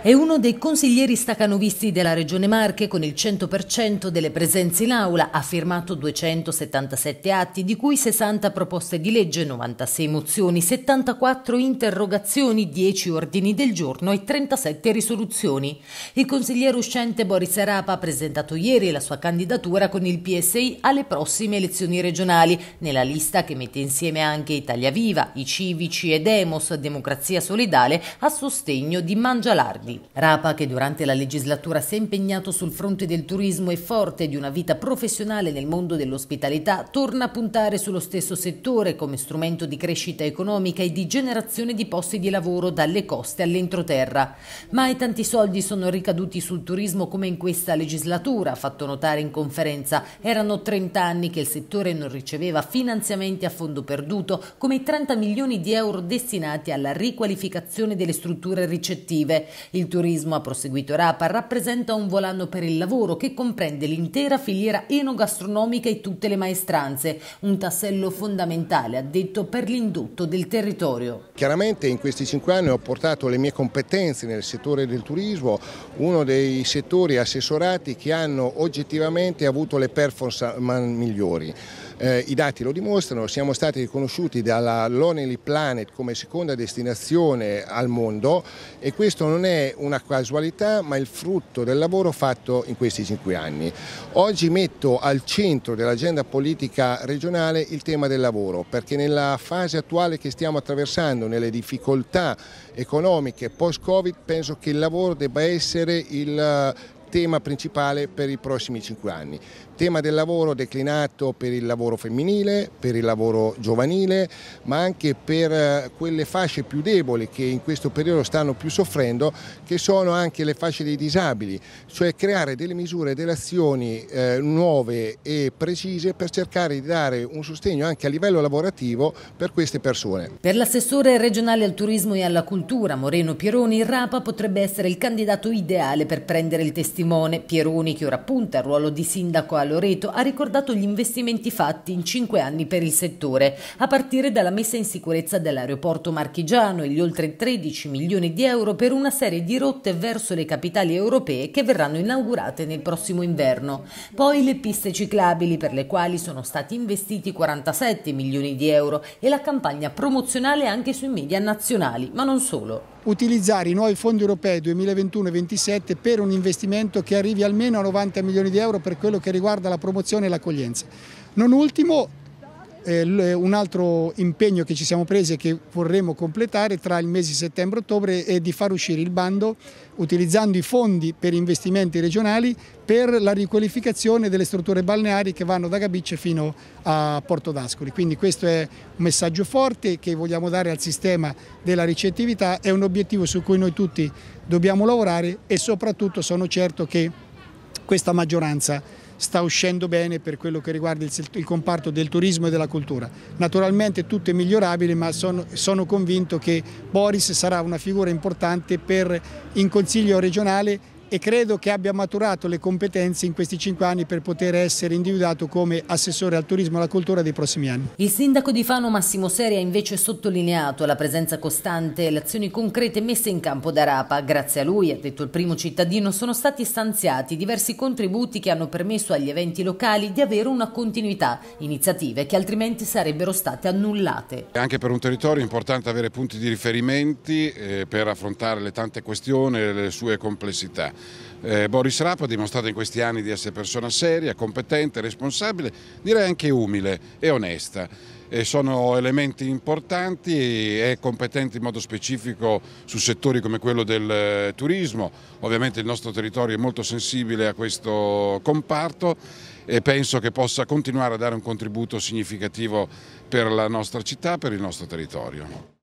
È uno dei consiglieri stacanovisti della Regione Marche con il 100% delle presenze in aula, ha firmato 277 atti, di cui 60 proposte di legge, 96 mozioni, 74 interrogazioni, 10 ordini del giorno e 37 risoluzioni. Il consigliere uscente Boris Arapa ha presentato ieri la sua candidatura con il PSI alle prossime elezioni regionali, nella lista che mette insieme anche Italia Viva, i civici e Demos, Democrazia Solidale, a sostegno di Mangialardi. Rapa, che durante la legislatura si è impegnato sul fronte del turismo e forte di una vita professionale nel mondo dell'ospitalità, torna a puntare sullo stesso settore come strumento di crescita economica e di generazione di posti di lavoro dalle coste all'entroterra. Mai tanti soldi sono ricaduti sul turismo come in questa legislatura, fatto notare in conferenza. Erano 30 anni che il settore non riceveva finanziamenti a fondo perduto, come i 30 milioni di euro destinati alla riqualificazione delle strutture ricettive. Il turismo, ha proseguito Rapa, rappresenta un volano per il lavoro che comprende l'intera filiera enogastronomica e tutte le maestranze, un tassello fondamentale, ha detto, per l'indotto del territorio. Chiaramente in questi cinque anni ho portato le mie competenze nel settore del turismo, uno dei settori assessorati che hanno oggettivamente avuto le performance migliori. Eh, I dati lo dimostrano, siamo stati riconosciuti dalla Lonely Planet come seconda destinazione al mondo e questo non è una casualità ma il frutto del lavoro fatto in questi cinque anni. Oggi metto al centro dell'agenda politica regionale il tema del lavoro perché nella fase attuale che stiamo attraversando, nelle difficoltà economiche post-Covid, penso che il lavoro debba essere il, tema principale per i prossimi cinque anni. Tema del lavoro declinato per il lavoro femminile, per il lavoro giovanile, ma anche per eh, quelle fasce più deboli che in questo periodo stanno più soffrendo, che sono anche le fasce dei disabili, cioè creare delle misure, delle azioni eh, nuove e precise per cercare di dare un sostegno anche a livello lavorativo per queste persone. Per l'assessore regionale al turismo e alla cultura Moreno Pieroni, il Rapa potrebbe essere il candidato ideale per prendere il testimone testimone Pieroni, che ora punta al ruolo di sindaco a Loreto, ha ricordato gli investimenti fatti in cinque anni per il settore, a partire dalla messa in sicurezza dell'aeroporto marchigiano e gli oltre 13 milioni di euro per una serie di rotte verso le capitali europee che verranno inaugurate nel prossimo inverno. Poi le piste ciclabili, per le quali sono stati investiti 47 milioni di euro, e la campagna promozionale anche sui media nazionali, ma non solo utilizzare i nuovi fondi europei 2021 2027 per un investimento che arrivi almeno a 90 milioni di euro per quello che riguarda la promozione e l'accoglienza. Non ultimo eh, eh, un altro impegno che ci siamo presi e che vorremmo completare tra il mese settembre-ottobre e è di far uscire il bando utilizzando i fondi per investimenti regionali per la riqualificazione delle strutture balneari che vanno da Gabicce fino a Porto d'Ascoli. Quindi questo è un messaggio forte che vogliamo dare al sistema della ricettività, è un obiettivo su cui noi tutti dobbiamo lavorare e soprattutto sono certo che questa maggioranza sta uscendo bene per quello che riguarda il, il comparto del turismo e della cultura. Naturalmente tutto è migliorabile ma sono, sono convinto che Boris sarà una figura importante per, in Consiglio regionale e credo che abbia maturato le competenze in questi cinque anni per poter essere individuato come assessore al turismo e alla cultura dei prossimi anni. Il sindaco di Fano Massimo Seri ha invece sottolineato la presenza costante e le azioni concrete messe in campo da Rapa. Grazie a lui, ha detto il primo cittadino, sono stati stanziati diversi contributi che hanno permesso agli eventi locali di avere una continuità, iniziative che altrimenti sarebbero state annullate. Anche per un territorio è importante avere punti di riferimento eh, per affrontare le tante questioni e le sue complessità. Eh, Boris Rapp ha dimostrato in questi anni di essere persona seria, competente, responsabile, direi anche umile e onesta. E sono elementi importanti è competente in modo specifico su settori come quello del eh, turismo. Ovviamente il nostro territorio è molto sensibile a questo comparto e penso che possa continuare a dare un contributo significativo per la nostra città, per il nostro territorio.